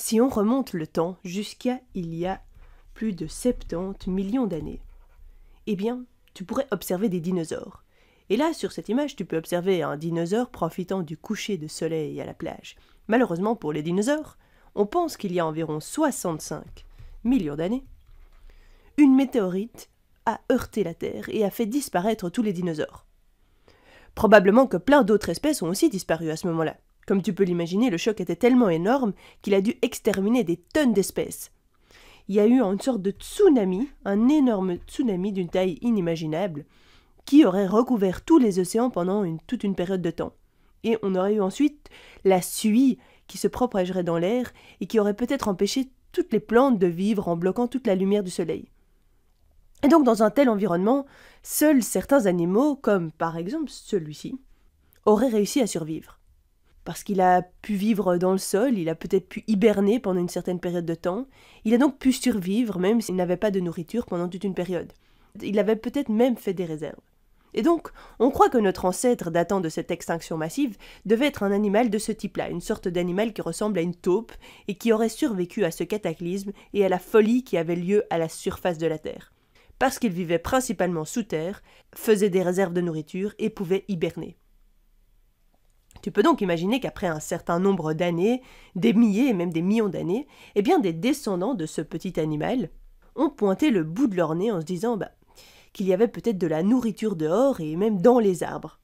si on remonte le temps jusqu'à il y a plus de 70 millions d'années, eh bien, tu pourrais observer des dinosaures. Et là, sur cette image, tu peux observer un dinosaure profitant du coucher de soleil à la plage. Malheureusement pour les dinosaures, on pense qu'il y a environ 65 millions d'années, une météorite a heurté la Terre et a fait disparaître tous les dinosaures. Probablement que plein d'autres espèces ont aussi disparu à ce moment-là. Comme tu peux l'imaginer, le choc était tellement énorme qu'il a dû exterminer des tonnes d'espèces. Il y a eu une sorte de tsunami, un énorme tsunami d'une taille inimaginable, qui aurait recouvert tous les océans pendant toute une période de temps. Et on aurait eu ensuite la suie qui se propagerait dans l'air et qui aurait peut-être empêché toutes les plantes de vivre en bloquant toute la lumière du soleil. Et donc dans un tel environnement, seuls certains animaux, comme par exemple celui-ci, auraient réussi à survivre parce qu'il a pu vivre dans le sol, il a peut-être pu hiberner pendant une certaine période de temps, il a donc pu survivre même s'il n'avait pas de nourriture pendant toute une période. Il avait peut-être même fait des réserves. Et donc, on croit que notre ancêtre datant de cette extinction massive devait être un animal de ce type-là, une sorte d'animal qui ressemble à une taupe et qui aurait survécu à ce cataclysme et à la folie qui avait lieu à la surface de la Terre. Parce qu'il vivait principalement sous terre, faisait des réserves de nourriture et pouvait hiberner. Tu peux donc imaginer qu'après un certain nombre d'années, des milliers et même des millions d'années, eh bien des descendants de ce petit animal ont pointé le bout de leur nez en se disant bah, qu'il y avait peut-être de la nourriture dehors et même dans les arbres.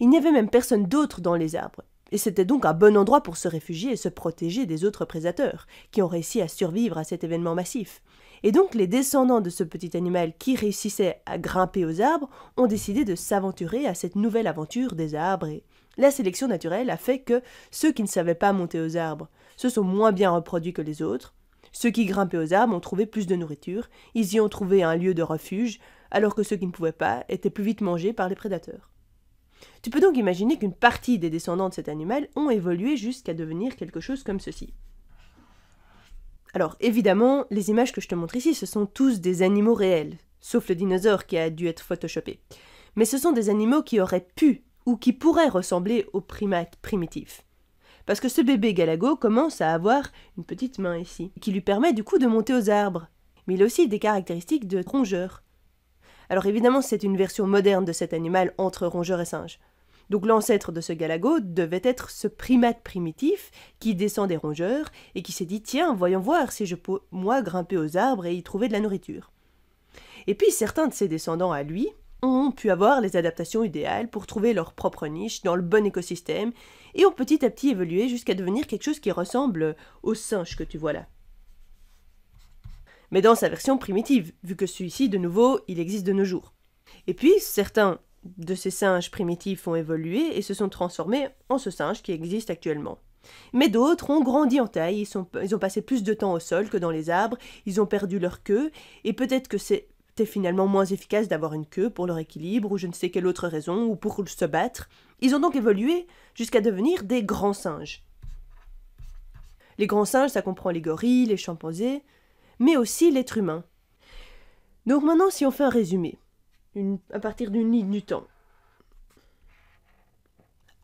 Il n'y avait même personne d'autre dans les arbres, et c'était donc un bon endroit pour se réfugier et se protéger des autres prédateurs, qui ont réussi à survivre à cet événement massif. Et donc les descendants de ce petit animal qui réussissait à grimper aux arbres ont décidé de s'aventurer à cette nouvelle aventure des arbres et la sélection naturelle a fait que ceux qui ne savaient pas monter aux arbres se sont moins bien reproduits que les autres, ceux qui grimpaient aux arbres ont trouvé plus de nourriture, ils y ont trouvé un lieu de refuge, alors que ceux qui ne pouvaient pas étaient plus vite mangés par les prédateurs. Tu peux donc imaginer qu'une partie des descendants de cet animal ont évolué jusqu'à devenir quelque chose comme ceci. Alors évidemment, les images que je te montre ici, ce sont tous des animaux réels, sauf le dinosaure qui a dû être photoshopé. Mais ce sont des animaux qui auraient pu ou qui pourrait ressembler au primate primitif. Parce que ce bébé Galago commence à avoir une petite main ici, qui lui permet du coup de monter aux arbres. Mais il a aussi des caractéristiques de rongeur. Alors évidemment, c'est une version moderne de cet animal entre rongeur et singe. Donc l'ancêtre de ce Galago devait être ce primate primitif qui descend des rongeurs et qui s'est dit tiens, voyons voir si je peux moi grimper aux arbres et y trouver de la nourriture. Et puis certains de ses descendants à lui, ont pu avoir les adaptations idéales pour trouver leur propre niche dans le bon écosystème et ont petit à petit évolué jusqu'à devenir quelque chose qui ressemble au singe que tu vois là. Mais dans sa version primitive, vu que celui-ci, de nouveau, il existe de nos jours. Et puis, certains de ces singes primitifs ont évolué et se sont transformés en ce singe qui existe actuellement. Mais d'autres ont grandi en taille, ils, ils, ont passé plus de temps au sol que dans les arbres, ils ont perdu leur queue, et peut-être que c'est finalement moins efficace d'avoir une queue pour leur équilibre ou je ne sais quelle autre raison ou pour se battre. Ils ont donc évolué jusqu'à devenir des grands singes. Les grands singes, ça comprend les gorilles, les chimpanzés, mais aussi l'être humain. Donc maintenant, si on fait un résumé, à partir d'une ligne du temps.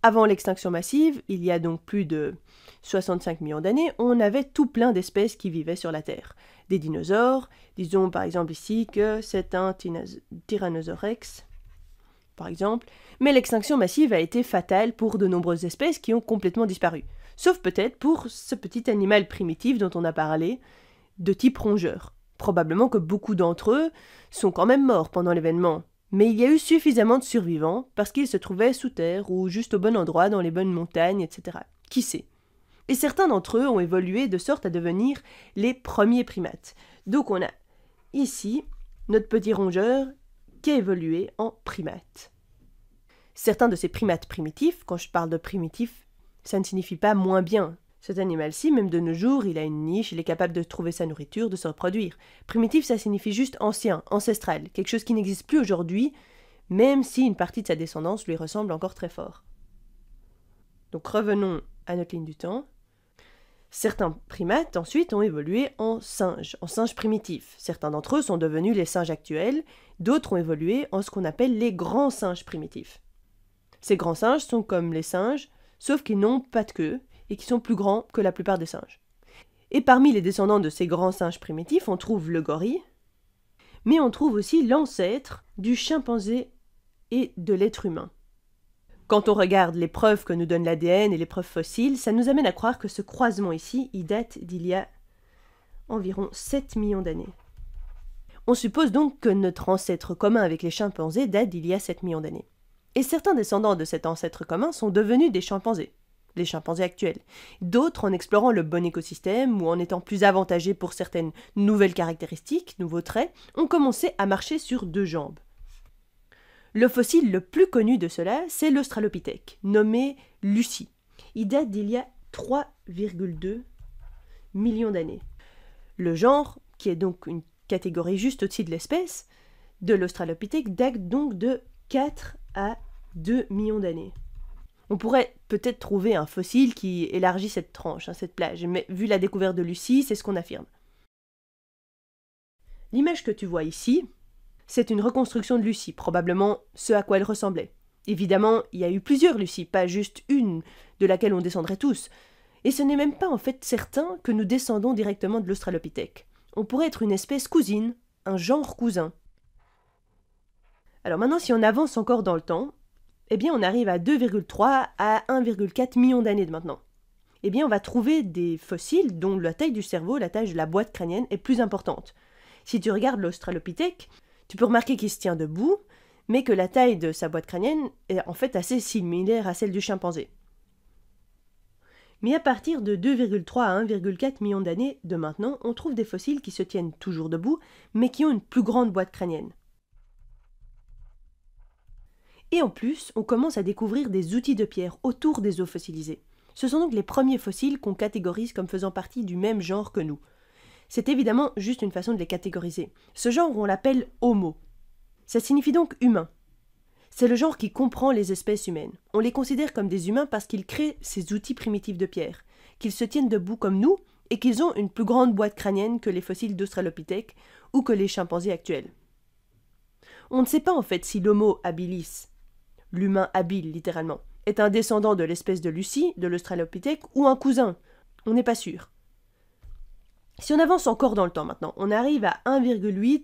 Avant l'extinction massive, il y a donc plus de 65 millions d'années, on avait tout plein d'espèces qui vivaient sur la Terre. Des dinosaures, disons par exemple ici que c'est un Tyrannosaurex, par exemple, mais l'extinction massive a été fatale pour de nombreuses espèces qui ont complètement disparu, sauf peut-être pour ce petit animal primitif dont on a parlé, de type rongeur. Probablement que beaucoup d'entre eux sont quand même morts pendant l'événement, mais il y a eu suffisamment de survivants parce qu'ils se trouvaient sous terre ou juste au bon endroit dans les bonnes montagnes, etc. Qui sait et certains d'entre eux ont évolué de sorte à devenir les premiers primates. Donc on a ici notre petit rongeur qui a évolué en primate. Certains de ces primates primitifs, quand je parle de primitif, ça ne signifie pas moins bien. Cet animal-ci, même de nos jours, il a une niche, il est capable de trouver sa nourriture, de se reproduire. Primitif, ça signifie juste ancien, ancestral, quelque chose qui n'existe plus aujourd'hui, même si une partie de sa descendance lui ressemble encore très fort. Donc revenons à notre ligne du temps. Certains primates ensuite ont évolué en singes, en singes primitifs. Certains d'entre eux sont devenus les singes actuels, d'autres ont évolué en ce qu'on appelle les grands singes primitifs. Ces grands singes sont comme les singes, sauf qu'ils n'ont pas de queue et qui sont plus grands que la plupart des singes. Et parmi les descendants de ces grands singes primitifs, on trouve le gorille, mais on trouve aussi l'ancêtre du chimpanzé et de l'être humain. Quand on regarde les preuves que nous donne l'ADN et les preuves fossiles, ça nous amène à croire que ce croisement ici, il date d'il y a environ 7 millions d'années. On suppose donc que notre ancêtre commun avec les chimpanzés date d'il y a 7 millions d'années. Et certains descendants de cet ancêtre commun sont devenus des chimpanzés, les chimpanzés actuels, d'autres en explorant le bon écosystème ou en étant plus avantagés pour certaines nouvelles caractéristiques, nouveaux traits, ont commencé à marcher sur deux jambes. Le fossile le plus connu de cela, c'est l'Australopithèque, nommé Lucie. Il date d'il y a 3,2 millions d'années. Le genre, qui est donc une catégorie juste au-dessus de l'espèce, de l'Australopithèque date donc de 4 à 2 millions d'années. On pourrait peut-être trouver un fossile qui élargit cette tranche, hein, cette plage, mais vu la découverte de Lucie, c'est ce qu'on affirme. L'image que tu vois ici, c'est une reconstruction de Lucie, probablement ce à quoi elle ressemblait. Évidemment, il y a eu plusieurs Lucies, pas juste une, de laquelle on descendrait tous. Et ce n'est même pas en fait certain que nous descendons directement de l'Australopithèque. On pourrait être une espèce cousine, un genre cousin. Alors maintenant, si on avance encore dans le temps, eh bien on arrive à 2,3 à 1,4 millions d'années de maintenant. Eh bien on va trouver des fossiles dont la taille du cerveau, la taille de la boîte crânienne est plus importante. Si tu regardes l'Australopithèque, tu peux remarquer qu'il se tient debout, mais que la taille de sa boîte crânienne est en fait assez similaire à celle du chimpanzé. Mais à partir de 2,3 à 1,4 millions d'années de maintenant, on trouve des fossiles qui se tiennent toujours debout, mais qui ont une plus grande boîte crânienne. Et en plus, on commence à découvrir des outils de pierre autour des eaux fossilisés. Ce sont donc les premiers fossiles qu'on catégorise comme faisant partie du même genre que nous, c'est évidemment juste une façon de les catégoriser. Ce genre, on l'appelle homo. Ça signifie donc humain. C'est le genre qui comprend les espèces humaines. On les considère comme des humains parce qu'ils créent ces outils primitifs de pierre, qu'ils se tiennent debout comme nous et qu'ils ont une plus grande boîte crânienne que les fossiles d'Australopithèque ou que les chimpanzés actuels. On ne sait pas en fait si l'homo habilis, l'humain habile littéralement, est un descendant de l'espèce de Lucie, de l'Australopithèque, ou un cousin. On n'est pas sûr. Si on avance encore dans le temps maintenant, on arrive à 1,8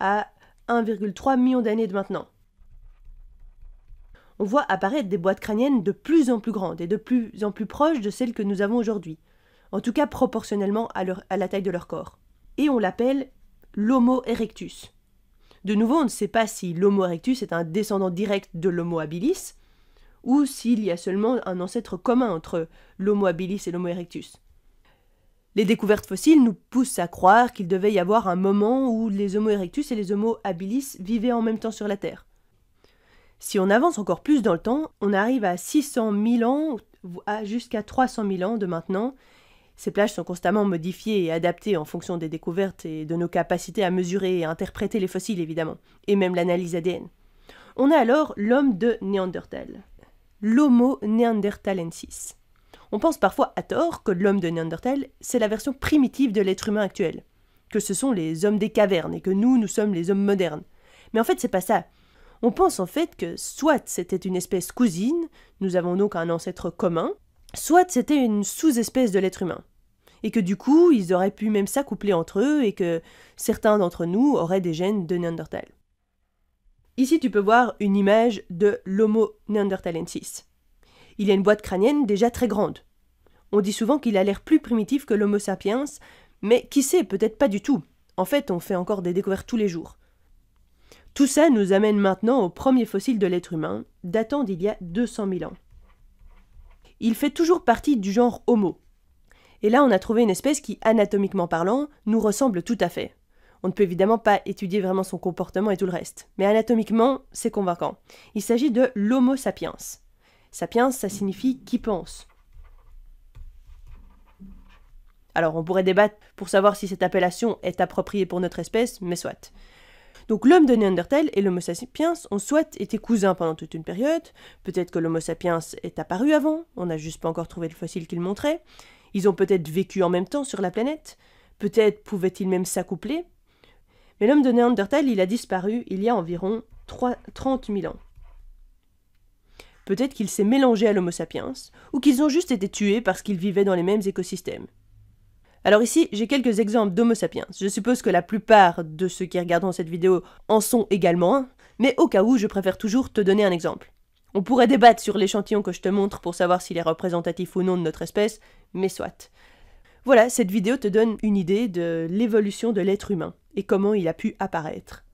à 1,3 millions d'années de maintenant. On voit apparaître des boîtes crâniennes de plus en plus grandes et de plus en plus proches de celles que nous avons aujourd'hui, en tout cas proportionnellement à, à la taille de leur corps. Et on l'appelle l'Homo erectus. De nouveau, on ne sait pas si l'Homo erectus est un descendant direct de l'Homo habilis, ou s'il y a seulement un ancêtre commun entre l'Homo habilis et l'Homo erectus. Les découvertes fossiles nous poussent à croire qu'il devait y avoir un moment où les Homo erectus et les Homo habilis vivaient en même temps sur la Terre. Si on avance encore plus dans le temps, on arrive à 600 000 ans, jusqu'à 300 000 ans de maintenant. Ces plages sont constamment modifiées et adaptées en fonction des découvertes et de nos capacités à mesurer et interpréter les fossiles, évidemment, et même l'analyse ADN. On a alors l'homme de Néandertal, l'Homo neanderthalensis. On pense parfois à tort que l'homme de Neanderthal, c'est la version primitive de l'être humain actuel, que ce sont les hommes des cavernes et que nous, nous sommes les hommes modernes. Mais en fait, c'est pas ça. On pense en fait que soit c'était une espèce cousine, nous avons donc un ancêtre commun, soit c'était une sous-espèce de l'être humain. Et que du coup, ils auraient pu même s'accoupler entre eux et que certains d'entre nous auraient des gènes de Neanderthal. Ici, tu peux voir une image de l'Homo neanderthalensis. Il a une boîte crânienne déjà très grande. On dit souvent qu'il a l'air plus primitif que l'Homo sapiens, mais qui sait, peut-être pas du tout. En fait, on fait encore des découvertes tous les jours. Tout ça nous amène maintenant au premier fossile de l'être humain, datant d'il y a 200 000 ans. Il fait toujours partie du genre Homo. Et là, on a trouvé une espèce qui, anatomiquement parlant, nous ressemble tout à fait. On ne peut évidemment pas étudier vraiment son comportement et tout le reste, mais anatomiquement, c'est convaincant. Il s'agit de l'Homo sapiens. Sapiens, ça signifie qui pense. Alors on pourrait débattre pour savoir si cette appellation est appropriée pour notre espèce, mais soit. Donc l'homme de Néandertal et l'homo sapiens ont soit été cousins pendant toute une période, peut-être que l'homo sapiens est apparu avant, on n'a juste pas encore trouvé le fossile qu'il montrait, ils ont peut-être vécu en même temps sur la planète, peut-être pouvaient-ils même s'accoupler, mais l'homme de Néandertal, il a disparu il y a environ 30 000 ans. Peut-être qu'il s'est mélangé à l'Homo sapiens, ou qu'ils ont juste été tués parce qu'ils vivaient dans les mêmes écosystèmes. Alors ici, j'ai quelques exemples d'Homo sapiens. Je suppose que la plupart de ceux qui regardent cette vidéo en sont également mais au cas où, je préfère toujours te donner un exemple. On pourrait débattre sur l'échantillon que je te montre pour savoir s'il est représentatif ou non de notre espèce, mais soit. Voilà, cette vidéo te donne une idée de l'évolution de l'être humain et comment il a pu apparaître.